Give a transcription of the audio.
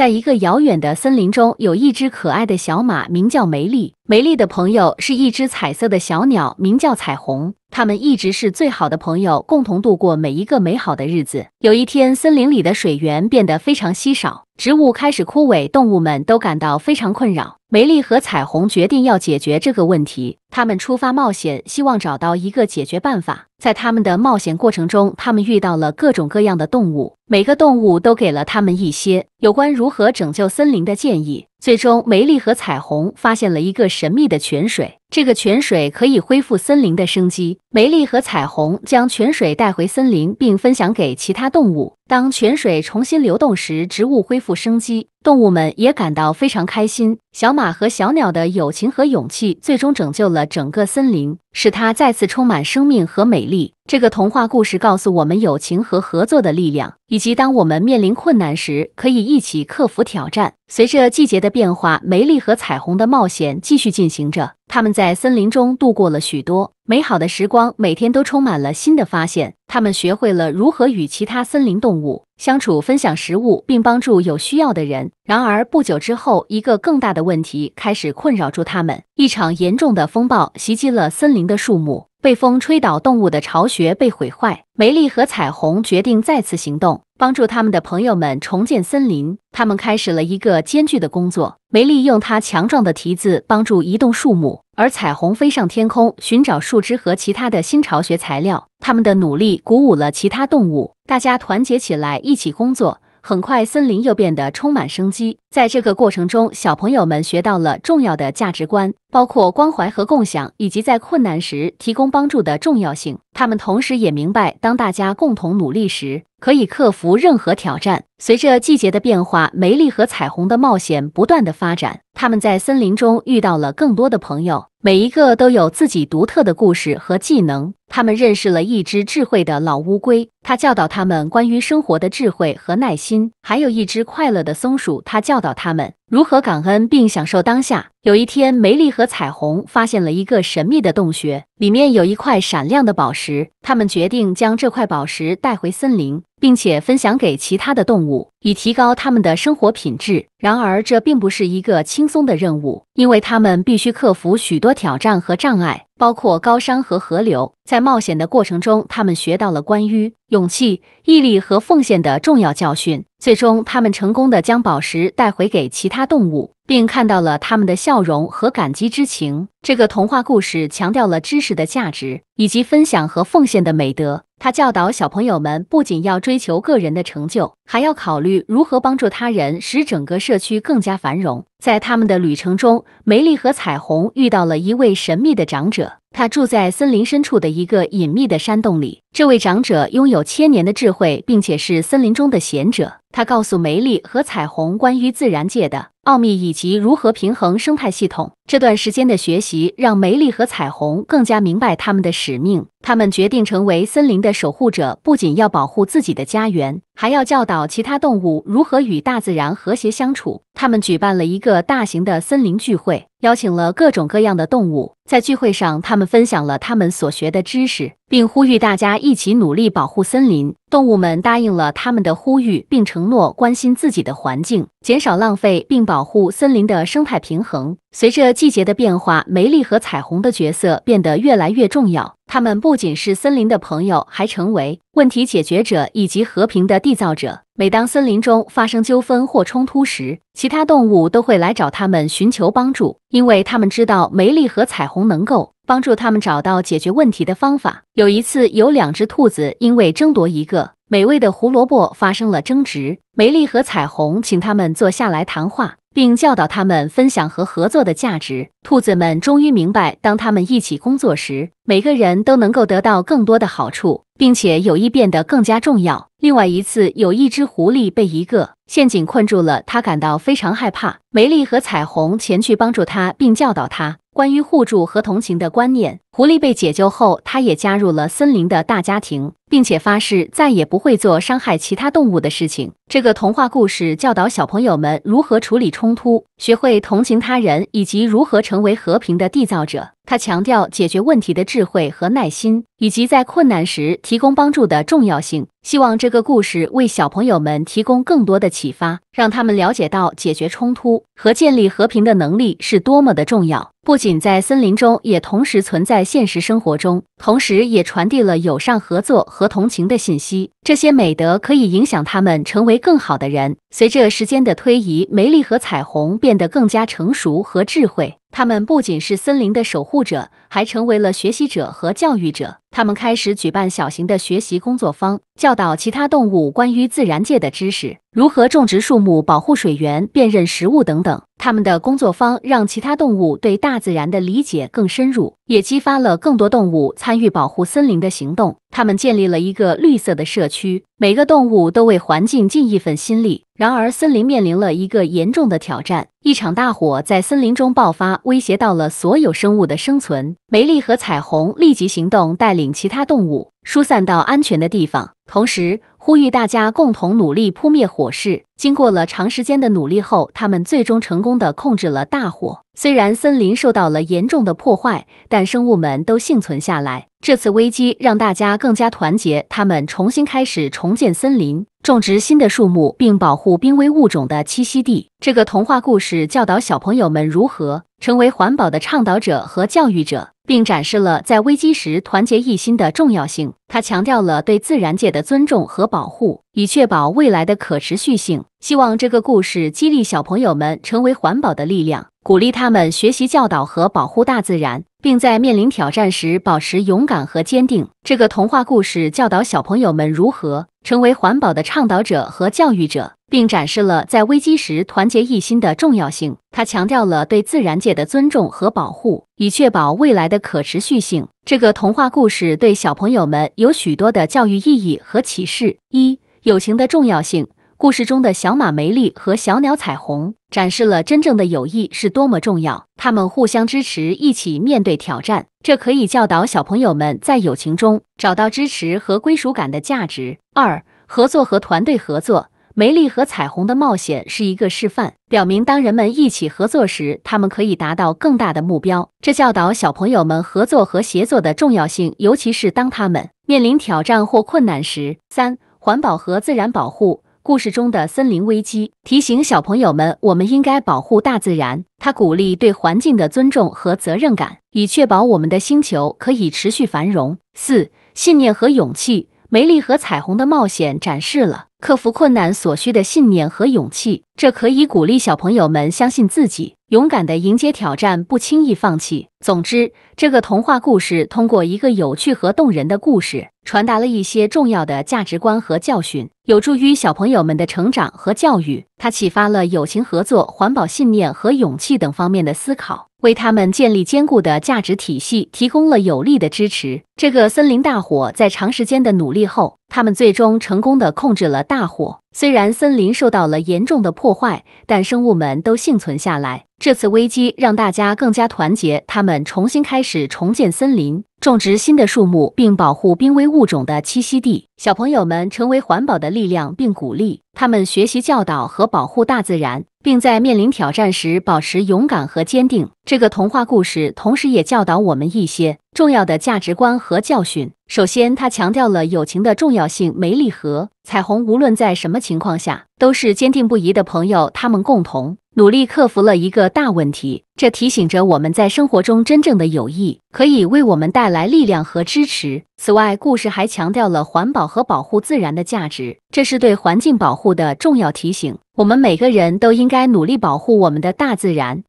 在一个遥远的森林中，有一只可爱的小马，名叫梅丽。梅丽的朋友是一只彩色的小鸟，名叫彩虹。他们一直是最好的朋友，共同度过每一个美好的日子。有一天，森林里的水源变得非常稀少，植物开始枯萎，动物们都感到非常困扰。梅丽和彩虹决定要解决这个问题，他们出发冒险，希望找到一个解决办法。在他们的冒险过程中，他们遇到了各种各样的动物，每个动物都给了他们一些有关如何拯救森林的建议。最终，梅丽和彩虹发现了一个神秘的泉水。这个泉水可以恢复森林的生机。梅丽和彩虹将泉水带回森林，并分享给其他动物。当泉水重新流动时，植物恢复生机，动物们也感到非常开心。小马和小鸟的友情和勇气最终拯救了整个森林，使它再次充满生命和美丽。这个童话故事告诉我们友情和合作的力量，以及当我们面临困难时，可以一起克服挑战。随着季节的变化，梅丽和彩虹的冒险继续进行着。他们在森林中度过了许多美好的时光，每天都充满了新的发现。他们学会了如何与其他森林动物相处、分享食物，并帮助有需要的人。然而，不久之后，一个更大的问题开始困扰住他们：一场严重的风暴袭击了森林的树木。被风吹倒，动物的巢穴被毁坏。梅丽和彩虹决定再次行动，帮助他们的朋友们重建森林。他们开始了一个艰巨的工作。梅丽用她强壮的蹄子帮助移动树木，而彩虹飞上天空寻找树枝和其他的新巢穴材料。他们的努力鼓舞了其他动物，大家团结起来一起工作。很快，森林又变得充满生机。在这个过程中小朋友们学到了重要的价值观，包括关怀和共享，以及在困难时提供帮助的重要性。他们同时也明白，当大家共同努力时。可以克服任何挑战。随着季节的变化，梅丽和彩虹的冒险不断的发展。他们在森林中遇到了更多的朋友，每一个都有自己独特的故事和技能。他们认识了一只智慧的老乌龟，他教导他们关于生活的智慧和耐心；还有一只快乐的松鼠，他教导他们如何感恩并享受当下。有一天，梅丽和彩虹发现了一个神秘的洞穴，里面有一块闪亮的宝石。他们决定将这块宝石带回森林。并且分享给其他的动物，以提高他们的生活品质。然而，这并不是一个轻松的任务，因为他们必须克服许多挑战和障碍，包括高山和河流。在冒险的过程中，他们学到了关于勇气、毅力和奉献的重要教训。最终，他们成功的将宝石带回给其他动物，并看到了他们的笑容和感激之情。这个童话故事强调了知识的价值，以及分享和奉献的美德。他教导小朋友们，不仅要追求个人的成就，还要考虑如何帮助他人，使整个社区更加繁荣。在他们的旅程中，梅丽和彩虹遇到了一位神秘的长者。他住在森林深处的一个隐秘的山洞里。这位长者拥有千年的智慧，并且是森林中的贤者。他告诉梅丽和彩虹关于自然界的奥秘以及如何平衡生态系统。这段时间的学习让梅丽和彩虹更加明白他们的使命。他们决定成为森林的守护者，不仅要保护自己的家园。还要教导其他动物如何与大自然和谐相处。他们举办了一个大型的森林聚会，邀请了各种各样的动物。在聚会上，他们分享了他们所学的知识，并呼吁大家一起努力保护森林。动物们答应了他们的呼吁，并承诺关心自己的环境，减少浪费，并保护森林的生态平衡。随着季节的变化，梅丽和彩虹的角色变得越来越重要。他们不仅是森林的朋友，还成为问题解决者以及和平的缔造者。每当森林中发生纠纷或冲突时，其他动物都会来找他们寻求帮助，因为他们知道梅丽和彩虹。能够帮助他们找到解决问题的方法。有一次，有两只兔子因为争夺一个美味的胡萝卜发生了争执。梅丽和彩虹请他们坐下来谈话，并教导他们分享和合作的价值。兔子们终于明白，当他们一起工作时，每个人都能够得到更多的好处，并且有意变得更加重要。另外一次，有一只狐狸被一个陷阱困住了，他感到非常害怕。梅丽和彩虹前去帮助他，并教导他。关于互助和同情的观念。狐狸被解救后，他也加入了森林的大家庭，并且发誓再也不会做伤害其他动物的事情。这个童话故事教导小朋友们如何处理冲突，学会同情他人，以及如何成为和平的缔造者。他强调解决问题的智慧和耐心，以及在困难时提供帮助的重要性。希望这个故事为小朋友们提供更多的启发，让他们了解到解决冲突和建立和平的能力是多么的重要，不仅在森林中，也同时存在。现实生活中，同时也传递了友善、合作和同情的信息。这些美德可以影响他们成为更好的人。随着时间的推移，梅丽和彩虹变得更加成熟和智慧。他们不仅是森林的守护者，还成为了学习者和教育者。他们开始举办小型的学习工作坊，教导其他动物关于自然界的知识，如何种植树木、保护水源、辨认食物等等。他们的工作坊让其他动物对大自然的理解更深入，也激发了更多动物参与保护森林的行动。他们建立了一个绿色的社区，每个动物都为环境尽一份心力。然而，森林面临了一个严重的挑战：一场大火在森林中爆发，威胁到了所有生物的生存。梅丽和彩虹立即行动，带领其他动物。疏散到安全的地方，同时呼吁大家共同努力扑灭火势。经过了长时间的努力后，他们最终成功的控制了大火。虽然森林受到了严重的破坏，但生物们都幸存下来。这次危机让大家更加团结，他们重新开始重建森林，种植新的树木，并保护濒危物种的栖息地。这个童话故事教导小朋友们如何。成为环保的倡导者和教育者，并展示了在危机时团结一心的重要性。他强调了对自然界的尊重和保护，以确保未来的可持续性。希望这个故事激励小朋友们成为环保的力量，鼓励他们学习、教导和保护大自然，并在面临挑战时保持勇敢和坚定。这个童话故事教导小朋友们如何成为环保的倡导者和教育者。并展示了在危机时团结一心的重要性。他强调了对自然界的尊重和保护，以确保未来的可持续性。这个童话故事对小朋友们有许多的教育意义和启示：一、友情的重要性。故事中的小马梅丽和小鸟彩虹展示了真正的友谊是多么重要。他们互相支持，一起面对挑战，这可以教导小朋友们在友情中找到支持和归属感的价值。二、合作和团队合作。梅丽和彩虹的冒险是一个示范，表明当人们一起合作时，他们可以达到更大的目标。这教导小朋友们合作和协作的重要性，尤其是当他们面临挑战或困难时。三、环保和自然保护故事中的森林危机提醒小朋友们，我们应该保护大自然。它鼓励对环境的尊重和责任感，以确保我们的星球可以持续繁荣。四、信念和勇气，梅丽和彩虹的冒险展示了。克服困难所需的信念和勇气，这可以鼓励小朋友们相信自己，勇敢的迎接挑战，不轻易放弃。总之，这个童话故事通过一个有趣和动人的故事，传达了一些重要的价值观和教训，有助于小朋友们的成长和教育。它启发了友情、合作、环保信念和勇气等方面的思考，为他们建立坚固的价值体系提供了有力的支持。这个森林大火在长时间的努力后。他们最终成功的控制了大火。虽然森林受到了严重的破坏，但生物们都幸存下来。这次危机让大家更加团结。他们重新开始重建森林。种植新的树木，并保护濒危物种的栖息地。小朋友们成为环保的力量，并鼓励他们学习、教导和保护大自然，并在面临挑战时保持勇敢和坚定。这个童话故事同时也教导我们一些重要的价值观和教训。首先，它强调了友情的重要性。梅丽和彩虹无论在什么情况下，都是坚定不移的朋友。他们共同。努力克服了一个大问题，这提醒着我们在生活中真正的友谊可以为我们带来力量和支持。此外，故事还强调了环保和保护自然的价值，这是对环境保护的重要提醒。我们每个人都应该努力保护我们的大自然。